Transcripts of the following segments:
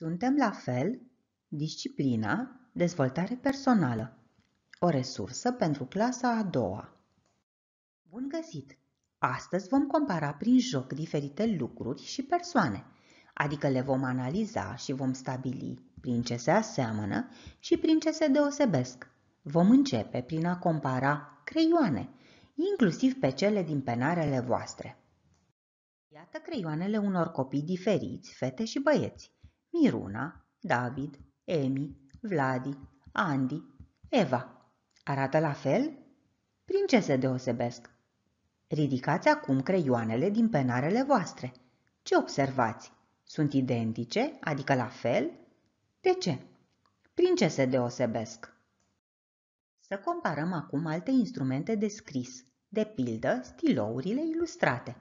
Suntem la fel, disciplina, dezvoltare personală, o resursă pentru clasa a doua. Bun găsit! Astăzi vom compara prin joc diferite lucruri și persoane, adică le vom analiza și vom stabili prin ce se aseamănă și prin ce se deosebesc. Vom începe prin a compara creioane, inclusiv pe cele din penarele voastre. Iată creioanele unor copii diferiți, fete și băieți. Miruna, David, Emi, Vladi, Andy, Eva. Arată la fel? Prin ce se deosebesc? Ridicați acum creioanele din penarele voastre. Ce observați? Sunt identice, adică la fel? De ce? Prin ce se deosebesc? Să comparăm acum alte instrumente de scris, de pildă stilourile ilustrate.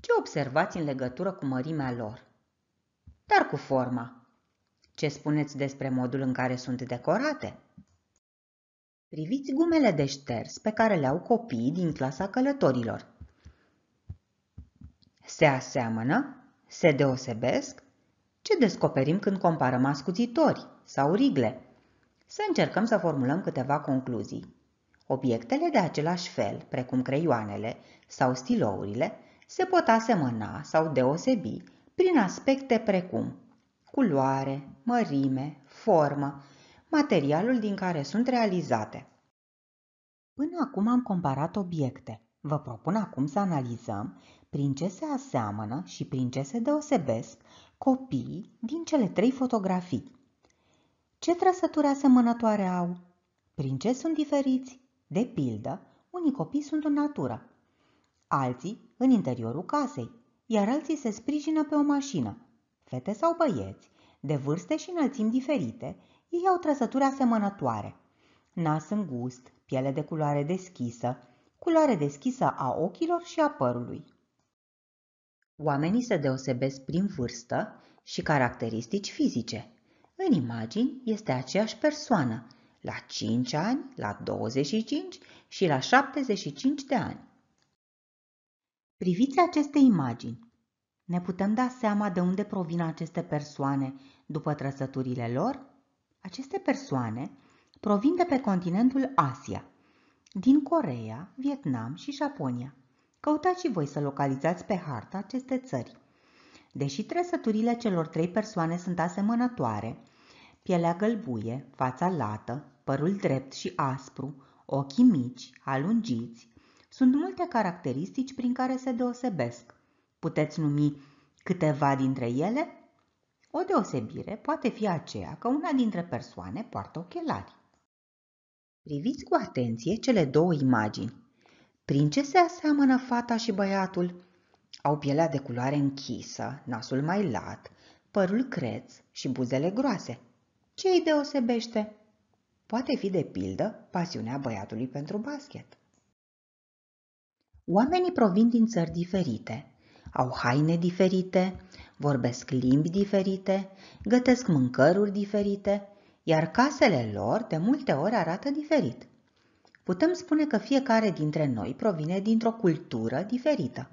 Ce observați în legătură cu mărimea lor? dar cu forma. Ce spuneți despre modul în care sunt decorate? Priviți gumele de șters pe care le au copiii din clasa călătorilor. Se aseamănă, se deosebesc, ce descoperim când comparăm ascuțitori sau rigle? Să încercăm să formulăm câteva concluzii. Obiectele de același fel, precum creioanele sau stilourile, se pot asemăna sau deosebi prin aspecte precum culoare, mărime, formă, materialul din care sunt realizate. Până acum am comparat obiecte. Vă propun acum să analizăm prin ce se aseamănă și prin ce se deosebesc copiii din cele trei fotografii. Ce trăsături asemănătoare au? Prin ce sunt diferiți? De pildă, unii copii sunt în natură, alții în interiorul casei, iar alții se sprijină pe o mașină. Fete sau băieți, de vârste și înălțimi diferite, ei au trăsături asemănătoare. Nas îngust, piele de culoare deschisă, culoare deschisă a ochilor și a părului. Oamenii se deosebesc prin vârstă și caracteristici fizice. În imagini este aceeași persoană, la 5 ani, la 25 și la 75 de ani. Priviți aceste imagini. Ne putem da seama de unde provin aceste persoane după trăsăturile lor? Aceste persoane provin de pe continentul Asia, din Coreea, Vietnam și Japonia. Căutați și voi să localizați pe hartă aceste țări. Deși trăsăturile celor trei persoane sunt asemănătoare, pielea gălbuie, fața lată, părul drept și aspru, ochii mici, alungiți, sunt multe caracteristici prin care se deosebesc. Puteți numi câteva dintre ele? O deosebire poate fi aceea că una dintre persoane poartă ochelari. Priviți cu atenție cele două imagini. Prin ce se aseamănă fata și băiatul? Au pielea de culoare închisă, nasul mai lat, părul creț și buzele groase. Ce îi deosebește? Poate fi de pildă pasiunea băiatului pentru basket. Oamenii provin din țări diferite, au haine diferite, vorbesc limbi diferite, gătesc mâncăruri diferite, iar casele lor de multe ori arată diferit. Putem spune că fiecare dintre noi provine dintr-o cultură diferită.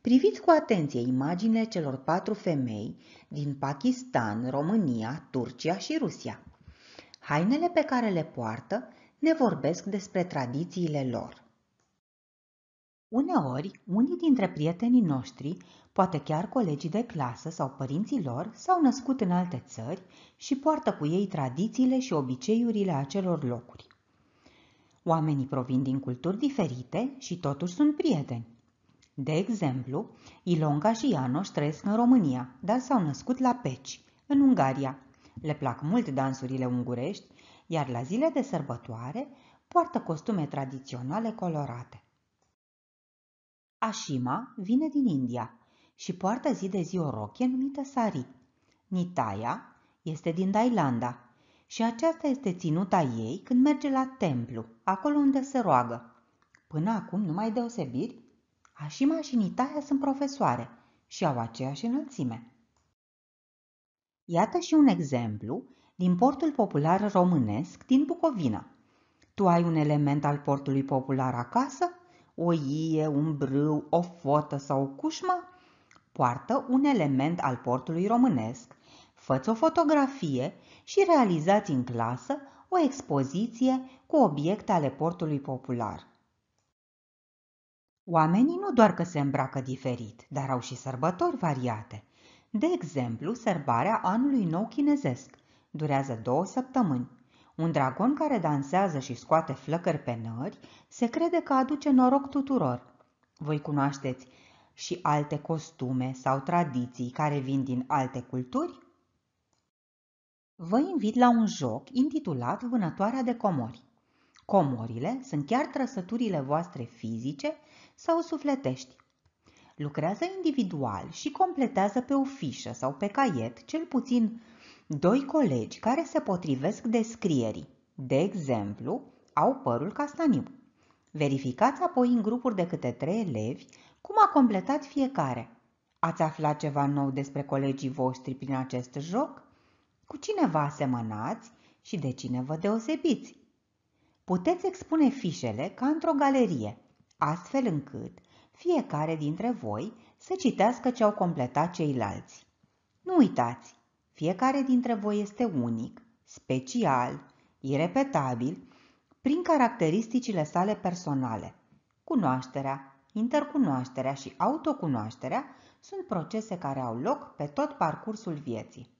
Priviți cu atenție imaginile celor patru femei din Pakistan, România, Turcia și Rusia. Hainele pe care le poartă ne vorbesc despre tradițiile lor. Uneori, unii dintre prietenii noștri, poate chiar colegii de clasă sau părinții lor, s-au născut în alte țări și poartă cu ei tradițiile și obiceiurile acelor locuri. Oamenii provin din culturi diferite și totuși sunt prieteni. De exemplu, Ilonga și Ianoș trăiesc în România, dar s-au născut la Peci, în Ungaria. Le plac mult dansurile ungurești, iar la zile de sărbătoare poartă costume tradiționale colorate. Ashima vine din India și poartă zi de zi o rochie numită sari. Nitaya este din Thailanda și aceasta este ținuta ei când merge la templu, acolo unde se roagă. Până acum, numai deosebiri, Ashima și Nitaya sunt profesoare și au aceeași înălțime. Iată și un exemplu din portul popular românesc din Bucovina. Tu ai un element al portului popular acasă? o ie, un brâu, o fotă sau o cușmă, poartă un element al portului românesc, făți o fotografie și realizați în clasă o expoziție cu obiecte ale portului popular. Oamenii nu doar că se îmbracă diferit, dar au și sărbători variate. De exemplu, sărbarea anului nou chinezesc durează două săptămâni. Un dragon care dansează și scoate flăcări pe nări se crede că aduce noroc tuturor. Voi cunoașteți și alte costume sau tradiții care vin din alte culturi? Vă invit la un joc intitulat Vânătoarea de comori. Comorile sunt chiar trăsăturile voastre fizice sau sufletești. Lucrează individual și completează pe o fișă sau pe caiet cel puțin Doi colegi care se potrivesc descrierii, de exemplu, au părul castaniu. Verificați apoi în grupuri de câte trei elevi cum a completat fiecare. Ați aflat ceva nou despre colegii voștri prin acest joc? Cu cine vă asemănați și de cine vă deosebiți? Puteți expune fișele ca într-o galerie, astfel încât fiecare dintre voi să citească ce au completat ceilalți. Nu uitați, fiecare dintre voi este unic, special, irepetabil, prin caracteristicile sale personale. Cunoașterea, intercunoașterea și autocunoașterea sunt procese care au loc pe tot parcursul vieții.